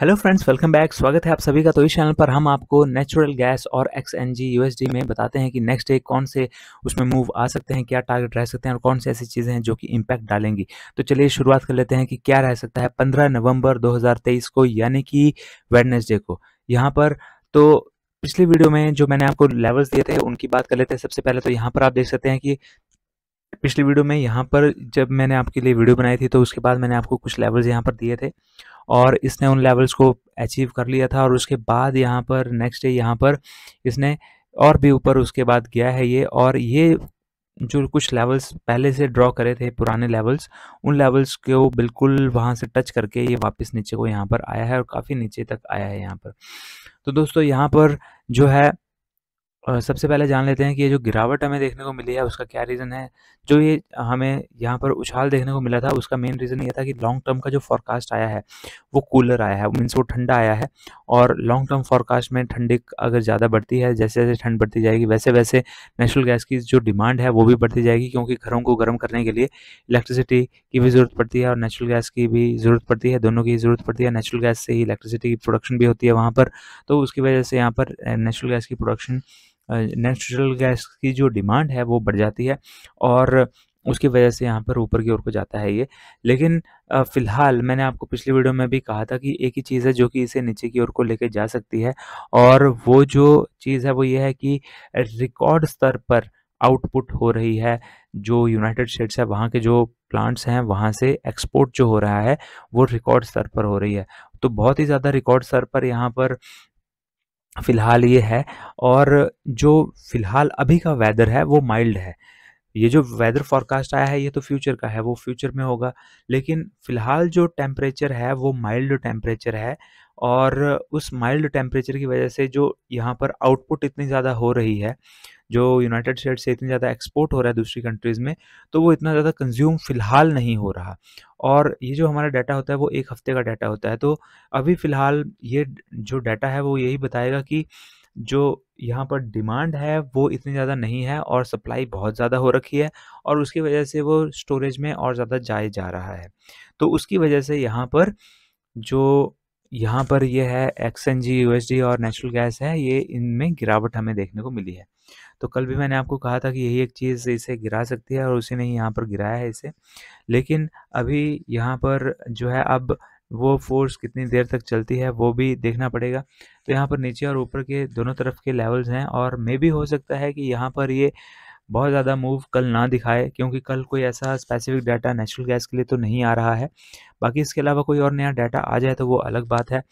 hello friends welcome back स्वागत है आप सभी का तो इस चैनल पर हम आपको नेचुरल गैस और एक्स एन जी यूएसडी में बताते हैं कि नेक्स्ट डे कौन से उसमें मूव आ सकते हैं क्या टारगेट रह सकते हैं और कौन से ऐसी चीज़ें हैं जो कि इम्पैक्ट डालेंगी तो चलिए शुरुआत कर लेते हैं कि क्या रह सकता है 15 नवंबर 2023 को यानी कि वेडनेसडे को यहाँ पर तो पिछली वीडियो में जो मैंने आपको लेवल्स दिए थे उनकी बात कर लेते हैं सबसे पहले तो यहाँ पर आप देख सकते हैं कि पिछली वीडियो में यहाँ पर जब मैंने आपके लिए वीडियो बनाई थी तो उसके बाद मैंने आपको कुछ लेवल्स यहाँ पर दिए थे और इसने उन लेवल्स को अचीव कर लिया था और उसके बाद यहाँ पर नेक्स्ट डे यहाँ पर इसने और भी ऊपर उसके बाद गया है ये और ये जो कुछ लेवल्स पहले से ड्रॉ करे थे पुराने लेवल्स उन लेवल्स को बिल्कुल वहाँ से टच करके ये वापस नीचे को यहाँ पर आया है और काफ़ी नीचे तक आया है यहाँ पर तो दोस्तों यहाँ पर जो है सबसे पहले जान लेते हैं कि ये जो गिरावट हमें देखने को मिली है उसका क्या रीज़न है जो ये हमें यहाँ पर उछाल देखने को मिला था उसका मेन रीज़न ये था कि लॉन्ग टर्म का जो फॉरकास्ट आया है वो कूलर आया है मीन्स वो ठंडा आया है और लॉन्ग टर्म फॉरकास्ट में ठंडी अगर ज़्यादा बढ़ती है जैसे जैसे ठंड बढ़ती जाएगी वैसे वैसे नेचुरल गैस की जो डिमांड है वो भी बढ़ती जाएगी क्योंकि घरों को गर्म करने के लिए इलेक्ट्रिसिटी की भी ज़रूरत पड़ती है और नेचुरल गैस की भी ज़रूरत पड़ती है दोनों की ज़रूरत पड़ती है नेचुरल गैस से ही इलेक्ट्रिसिटी की प्रोडक्शन भी होती है वहाँ पर तो उसकी वजह से यहाँ पर नेचुरल गैस की प्रोडक्शन नेचुरल गैस की जो डिमांड है वो बढ़ जाती है और उसकी वजह से यहाँ पर ऊपर की ओर को जाता है ये लेकिन फ़िलहाल मैंने आपको पिछली वीडियो में भी कहा था कि एक ही चीज़ है जो कि इसे नीचे की ओर को लेके जा सकती है और वो जो चीज़ है वो ये है कि रिकॉर्ड स्तर पर आउटपुट हो रही है जो यूनाइटेड स्टेट्स है वहाँ के जो प्लांट्स हैं वहाँ से एक्सपोर्ट जो हो रहा है वो रिकॉर्ड स्तर पर हो रही है तो बहुत ही ज़्यादा रिकॉर्ड स्तर पर यहाँ पर फ़िलहाल ये है और जो फ़िलहाल अभी का वेदर है वो माइल्ड है ये जो वेदर फॉरकास्ट आया है ये तो फ्यूचर का है वो फ्यूचर में होगा लेकिन फ़िलहाल जो टेम्परेचर है वो माइल्ड टेम्परेचर है और उस माइल्ड टेम्परेचर की वजह से जो यहाँ पर आउटपुट इतनी ज़्यादा हो रही है जो यूनाइटेड स्टेट से इतनी ज़्यादा एक्सपोर्ट हो रहा है दूसरी कंट्रीज़ में तो वो इतना ज़्यादा कंज्यूम फ़िलहाल नहीं हो रहा और ये जो हमारा डाटा होता है वो एक हफ़्ते का डाटा होता है तो अभी फ़िलहाल ये जो डाटा है वो यही बताएगा कि जो यहाँ पर डिमांड है वो इतनी ज़्यादा नहीं है और सप्लाई बहुत ज़्यादा हो रखी है और उसकी वजह से वो स्टोरेज में और ज़्यादा जाए जा रहा है तो उसकी वजह से यहाँ पर जो यहाँ पर ये है एक्स एन जी यू और नेचुरल गैस है ये इनमें गिरावट हमें देखने को मिली है तो कल भी मैंने आपको कहा था कि यही एक चीज़ इसे गिरा सकती है और उसी ने यहाँ पर गिराया है इसे लेकिन अभी यहाँ पर जो है अब वो फोर्स कितनी देर तक चलती है वो भी देखना पड़ेगा तो यहाँ पर नीचे और ऊपर के दोनों तरफ के लेवल्स हैं और मे भी हो सकता है कि यहाँ पर ये यह बहुत ज़्यादा मूव कल ना दिखाए क्योंकि कल कोई ऐसा स्पेसिफिक डाटा नेचुरल गैस के लिए तो नहीं आ रहा है बाकी इसके अलावा कोई और नया डाटा आ जाए तो वो अलग बात है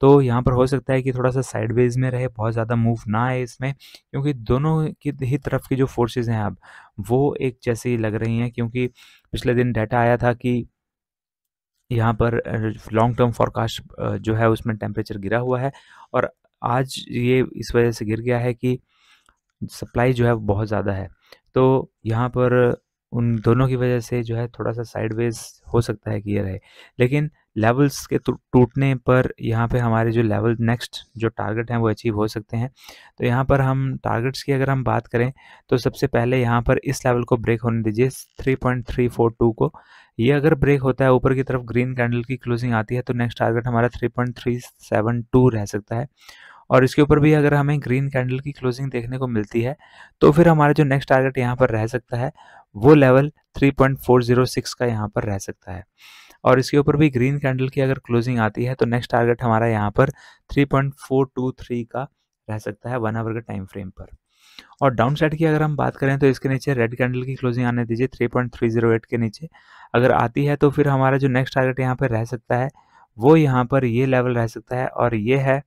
तो यहाँ पर हो सकता है कि थोड़ा सा साइडवेज में रहे बहुत ज़्यादा मूव ना आए इसमें क्योंकि दोनों की ही तरफ की जो फोर्सेज हैं अब वो एक जैसी लग रही हैं क्योंकि पिछले दिन डाटा आया था कि यहाँ पर लॉन्ग टर्म फॉरकास्ट जो है उसमें टेम्परेचर गिरा हुआ है और आज ये इस वजह से गिर गया है कि सप्लाई जो है बहुत ज़्यादा है तो यहाँ पर उन दोनों की वजह से जो है थोड़ा सा साइडवेज हो सकता है गियर है लेकिन लेवल्स के टूटने पर यहाँ पे हमारे जो लेवल नेक्स्ट जो टारगेट हैं वो अचीव हो सकते हैं तो यहाँ पर हम टारगेट्स की अगर हम बात करें तो सबसे पहले यहाँ पर इस लेवल को ब्रेक होने दीजिए 3.342 को ये अगर ब्रेक होता है ऊपर की तरफ ग्रीन कैंडल की क्लोजिंग आती है तो नेक्स्ट टारगेट हमारा थ्री रह सकता है और इसके ऊपर भी अगर हमें ग्रीन कैंडल की क्लोजिंग देखने को मिलती है तो फिर हमारा जो नेक्स्ट टारगेट यहाँ पर रह सकता है वो लेवल 3.406 का यहाँ पर रह सकता है और इसके ऊपर भी ग्रीन कैंडल की अगर क्लोजिंग आती है तो नेक्स्ट टारगेट हमारा यहाँ पर 3.423 का रह सकता है वन आवर के टाइम फ्रेम पर और डाउन साइड की अगर हम बात करें तो इसके नीचे रेड कैंडल की क्लोजिंग आने दीजिए 3.308 के नीचे अगर आती है तो फिर हमारा जो नेक्स्ट टारगेट यहाँ पर रह सकता है वो यहाँ पर ये लेवल रह सकता है और ये है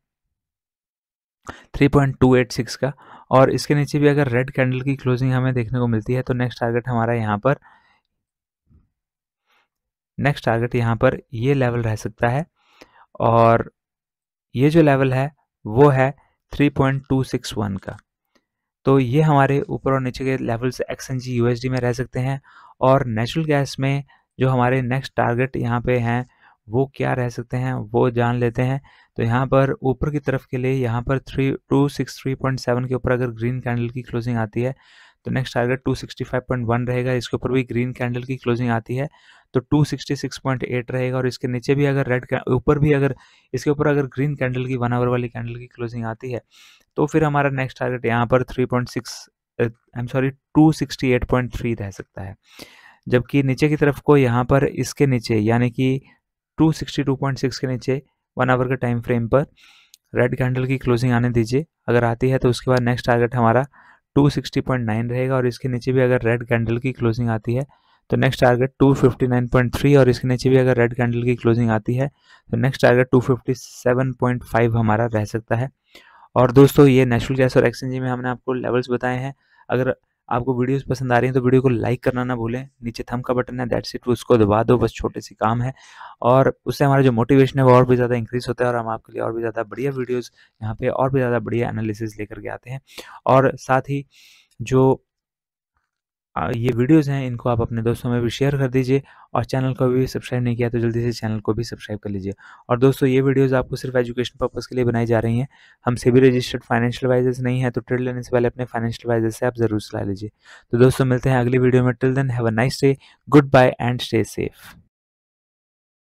3.286 का और इसके नीचे भी अगर रेड कैंडल की क्लोजिंग हमें देखने को मिलती है तो नेक्स्ट टारगेट हमारा यहाँ पर नेक्स्ट टारगेट यहाँ पर ये लेवल रह सकता है और ये जो लेवल है वो है 3.261 का तो ये हमारे ऊपर और नीचे के लेवल्स एक्स एन जी में रह सकते हैं और नेचुरल गैस में जो हमारे नेक्स्ट टारगेट यहाँ पे हैं वो क्या रह सकते हैं वो जान लेते हैं तो यहाँ पर ऊपर की तरफ के लिए यहाँ पर three two six three point seven के ऊपर अगर ग्रीन कैंडल की क्लोजिंग आती है तो next target two sixty five point one रहेगा इसके ऊपर भी ग्रीन कैंडल की क्लोजिंग आती है तो two sixty six point eight रहेगा और इसके नीचे भी अगर रेड ऊपर भी अगर इसके ऊपर अगर ग्रीन कैंडल की वन आवर वाली कैंडल की क्लोजिंग आती है तो फिर हमारा नेक्स्ट टारगेट यहाँ पर three point six I am sorry two sixty eight point three रह सकता है जबकि नीचे की तरफ को यहाँ पर इसके नीचे यानी कि 262.6 के नीचे वन आवर के टाइम फ्रेम पर रेड कैंडल की क्लोजिंग आने दीजिए अगर आती है तो उसके बाद नेक्स्ट टारगेट हमारा 260.9 रहेगा और इसके नीचे भी अगर रेड कैंडल की क्लोजिंग आती है तो नेक्स्ट टारगेट 259.3 और इसके नीचे भी अगर रेड कैंडल की क्लोजिंग आती है तो नेक्स्ट टारगेट 257.5 हमारा रह सकता है और दोस्तों ये नेशनल गैस और एक्सचेंज में हमने आपको लेवल्स बताए हैं अगर आपको वीडियोस पसंद आ रही हैं तो वीडियो को लाइक करना ना भूलें नीचे थम का बटन है दैट सिट उसको दबा दो बस छोटे सी काम है और उससे हमारा जो मोटिवेशन है वो और भी ज़्यादा इंक्रीज़ होता है और हम आपके लिए और भी ज़्यादा बढ़िया वीडियोज़ यहाँ पर और भी ज़्यादा बढ़िया एनालिसिस लेकर के आते हैं और साथ ही जो ये वीडियोस हैं इनको आप अपने दोस्तों में भी शेयर कर दीजिए और चैनल को भी सब्सक्राइब नहीं किया तो जल्दी से चैनल को भी सब्सक्राइब कर लीजिए और दोस्तों ये वीडियोस आपको सिर्फ एजुकेशन पर्पज़ के लिए बनाई जा रही हैं हम सभी रजिस्टर्ड फाइनेंशियल एडवाइजर्स नहीं है तो ट्रेड लेने से पहले अपने फाइनेंशियल एडवाइजर से आप ज़रूर सलाह लीजिए तो दोस्तों मिलते हैं अगली वीडियो में till then have a nice day goodbye and stay safe